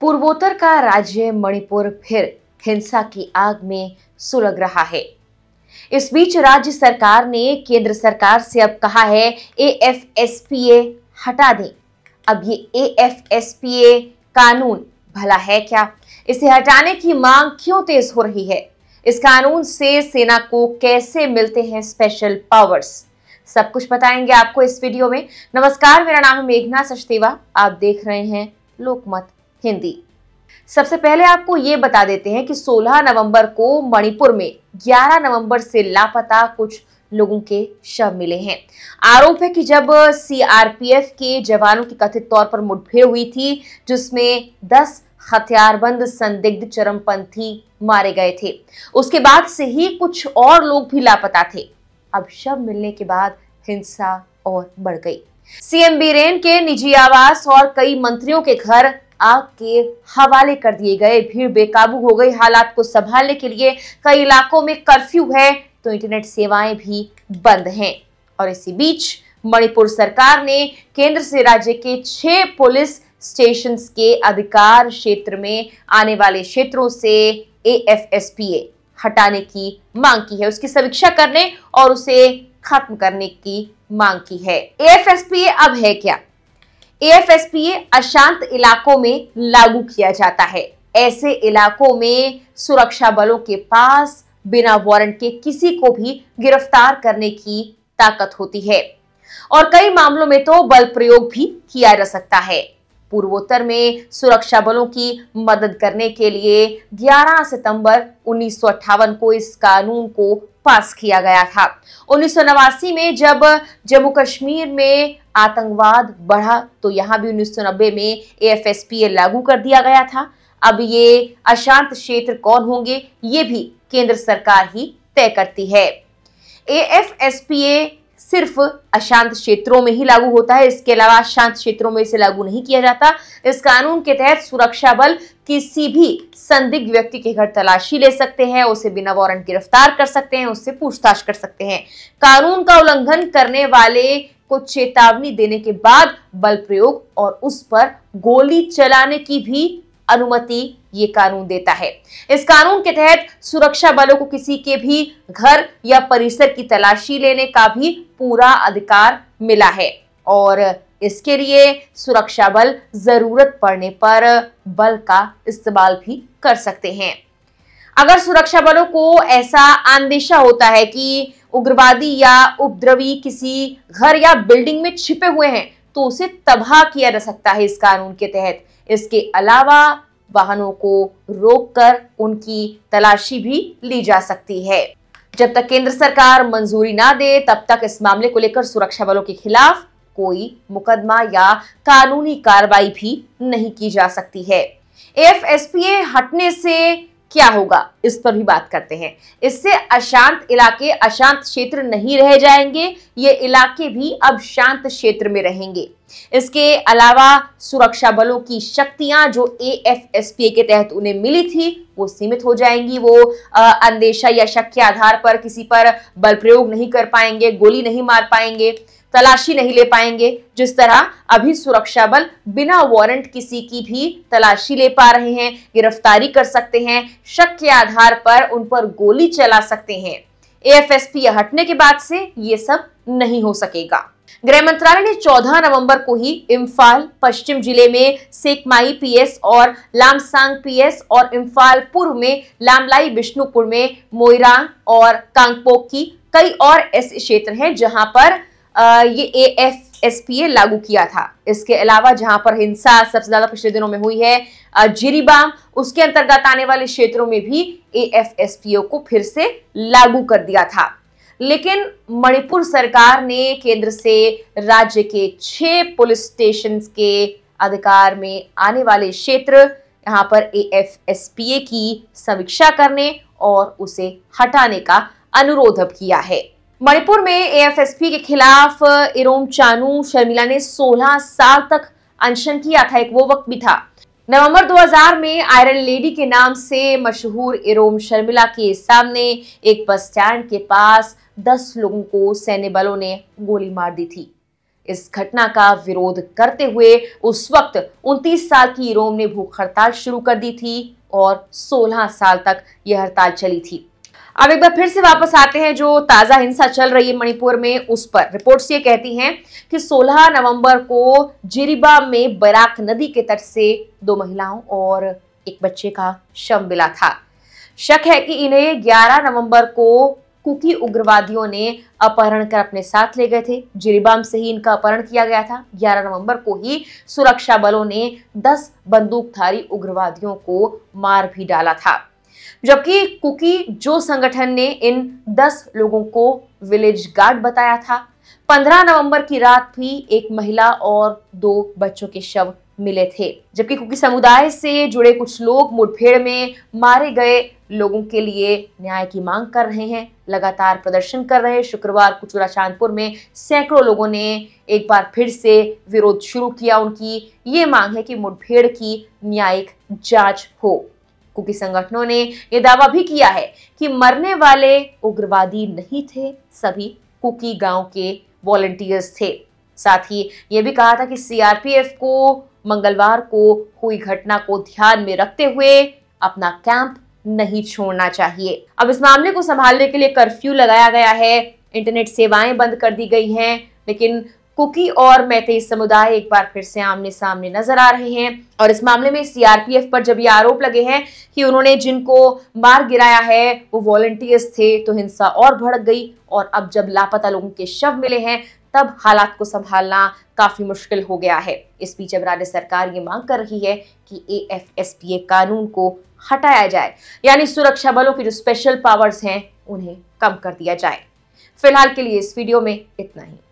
पूर्वोत्तर का राज्य मणिपुर फिर हिंसा की आग में सुलग रहा है इस बीच राज्य सरकार ने केंद्र सरकार से अब कहा है एएफएसपीए हटा दें अब ये एएफएसपीए कानून भला है क्या इसे हटाने की मांग क्यों तेज हो रही है इस कानून से सेना को कैसे मिलते हैं स्पेशल पावर्स सब कुछ बताएंगे आपको इस वीडियो में नमस्कार मेरा नाम है मेघना सचदेवा आप देख रहे हैं लोकमत हिंदी सबसे पहले आपको ये बता देते हैं कि 16 नवंबर को मणिपुर में 11 नवंबर से लापता कुछ लोगों के शव मिले हैं आरोप है कि जब सीआरपीएफ के जवानों की कथित तौर पर मुठभेड़ हुई थी जिसमें 10 हथियारबंद संदिग्ध चरमपंथी मारे गए थे उसके बाद से ही कुछ और लोग भी लापता थे अब शव मिलने के बाद हिंसा और बढ़ गई सीएम बीरेन के निजी आवास और कई मंत्रियों के घर आग के हवाले कर दिए गए भीड़ बेकाबू हो गई हालात को संभालने के लिए कई इलाकों में कर्फ्यू है तो इंटरनेट सेवाएं भी बंद हैं और इसी बीच मणिपुर सरकार ने केंद्र से राज्य के छह पुलिस स्टेशन के अधिकार क्षेत्र में आने वाले क्षेत्रों से ए हटाने की मांग की है उसकी समीक्षा करने और उसे खत्म करने की मांग की है ए अब है क्या एएफएसपीए अशांत इलाकों में लागू किया जाता है ऐसे इलाकों में सुरक्षा बलों के पास बिना वारंट के किसी को भी गिरफ्तार करने की ताकत होती है और कई मामलों में तो बल प्रयोग भी किया जा सकता है पूर्वोत्तर में सुरक्षा बलों की मदद करने के लिए 11 सितंबर उन्नीस को इस कानून को पास किया गया था उन्नीस में जब जम्मू कश्मीर में आतंकवाद बढ़ा तो यहां भी 1990 में एएफएसपीए लागू कर दिया गया था अब ये अशांत क्षेत्र कौन होंगे ये भी केंद्र सरकार ही तय करती है एएफएसपीए सिर्फ अशांत क्षेत्रों में ही लागू होता है इसके अलावा शांत क्षेत्रों में इसे लागू नहीं किया जाता इस कानून के तहत सुरक्षा बल किसी भी संदिग्ध व्यक्ति के घर तलाशी ले सकते हैं उसे बिना वारंट गिरफ्तार कर सकते हैं उससे पूछताछ कर सकते हैं कानून का उल्लंघन करने वाले को चेतावनी देने के बाद बल प्रयोग और उस पर गोली चलाने की भी अनुमति ये कानून देता है इस कानून के तहत सुरक्षा बलों को किसी के भी घर या परिसर की तलाशी लेने का भी पूरा अधिकार मिला है और इसके लिए सुरक्षा बल जरूरत पड़ने पर बल का इस्तेमाल भी कर सकते हैं अगर सुरक्षा बलों को ऐसा अंदेशा होता है कि उग्रवादी या उपद्रवी किसी घर या बिल्डिंग में छिपे हुए हैं तो उसे तबाह किया जा सकता है इस कानून के तहत इसके अलावा वाहनों को रोककर उनकी तलाशी भी ली जा सकती है जब तक केंद्र सरकार मंजूरी ना दे तब तक इस मामले को लेकर सुरक्षा बलों के खिलाफ कोई मुकदमा या कानूनी कार्रवाई भी नहीं की जा सकती है एफ हटने से क्या होगा इस पर भी बात करते हैं इससे अशांत इलाके अशांत क्षेत्र नहीं रह जाएंगे ये इलाके भी अब शांत क्षेत्र में रहेंगे इसके अलावा सुरक्षा बलों की शक्तियां जो ए के तहत उन्हें मिली थी वो सीमित हो जाएंगी वो अंदेशा या शक के आधार पर किसी पर बल प्रयोग नहीं कर पाएंगे गोली नहीं मार पाएंगे तलाशी नहीं ले पाएंगे जिस तरह अभी सुरक्षा बल बिना वारंट किसी की भी तलाशी ले पा रहे हैं गिरफ्तारी कर सकते हैं शक के आधार पर उन पर गोली चला सकते हैं एएफएसपी हटने के बाद से ये सब नहीं हो सकेगा गृह मंत्रालय ने 14 नवंबर को ही इम्फाल पश्चिम जिले में सेकमाई पीएस और लामसांग पीएस और इम्फाल पूर्व में लामलाई बिष्णुपुर में मोइरांग और कांगपोक की कई और ऐसे क्षेत्र हैं जहां पर ये A F S P A लागू किया था इसके अलावा जहां पर हिंसा सबसे ज्यादा पिछले दिनों में हुई है जिरीबाम उसके अंतर्गत आने वाले क्षेत्रों में भी A F S P A को फिर से लागू कर दिया था लेकिन मणिपुर सरकार ने केंद्र से राज्य के छह पुलिस स्टेशन के अधिकार में आने वाले क्षेत्र यहां पर A F S P A की समीक्षा करने और उसे हटाने का अनुरोध अब किया है मणिपुर में एएफएसपी के खिलाफ इरोम चानू शर्मिला ने 16 साल तक अनशन किया था एक वो वक्त भी था नवंबर 2000 में आयरन लेडी के नाम से मशहूर इरोम शर्मिला के सामने एक बस स्टैंड के पास 10 लोगों को सैन्य बलों ने गोली मार दी थी इस घटना का विरोध करते हुए उस वक्त 29 साल की इरोम ने भूख हड़ताल शुरू कर दी थी और 16 साल तक यह हड़ताल चली थी अब एक बार फिर से वापस आते हैं जो ताजा हिंसा चल रही है मणिपुर में उस पर रिपोर्ट्स ये कहती हैं कि 16 नवंबर को जिरिबा में बराक नदी के तट से दो महिलाओं और एक बच्चे का शव मिला था शक है कि इन्हें 11 नवंबर को कुकी उग्रवादियों ने अपहरण कर अपने साथ ले गए थे जिरिबाम से ही इनका अपहरण किया गया था 11 नवंबर को ही सुरक्षा बलों ने 10 बंदूकधारी उग्रवादियों को मार भी डाला था जबकि कुकी जो संगठन ने इन 10 लोगों को विलेज गार्ड बताया था 15 नवंबर की रात भी एक महिला और दो बच्चों के शव मिले थे जबकि कुकी समुदाय से जुड़े कुछ लोग मुठभेड़ में मारे गए लोगों के लिए न्याय की मांग कर रहे हैं लगातार प्रदर्शन कर रहे शुक्रवार कुचुरा चांदपुर में सैकड़ों लोगों ने एक बार फिर से विरोध शुरू किया उनकी ये मांग है कि मुठभेड़ की न्यायिक जांच हो क्योंकि संगठनों ने यह दावा भी किया है कि मरने वाले उग्रवादी नहीं थे सभी कुकी गांव के वॉलेंटियर्स थे साथ ही ये भी कहा था कि सीआरपीएफ को मंगलवार को हुई घटना को ध्यान में रखते हुए अपना कैंप नहीं छोड़ना चाहिए अब इस मामले को संभालने के लिए कर्फ्यू लगाया गया है इंटरनेट सेवाएं बंद कर दी गई हैं लेकिन कुकी और मैथई समुदाय एक बार फिर से आमने सामने नजर आ रहे हैं और इस मामले में सीआरपीएफ पर जब ये आरोप लगे हैं कि उन्होंने जिनको मार गिराया है वो वॉलंटियर्स थे तो हिंसा और भड़क गई और अब जब लापता लोगों के शव मिले हैं तब हालात को संभालना काफी मुश्किल हो गया है इस बीच अब राज्य सरकार ये मांग कर रही है कि ए कानून को हटाया जाए यानी सुरक्षा बलों के जो स्पेशल पावर्स हैं उन्हें कम कर दिया जाए फिलहाल के लिए इस वीडियो में इतना ही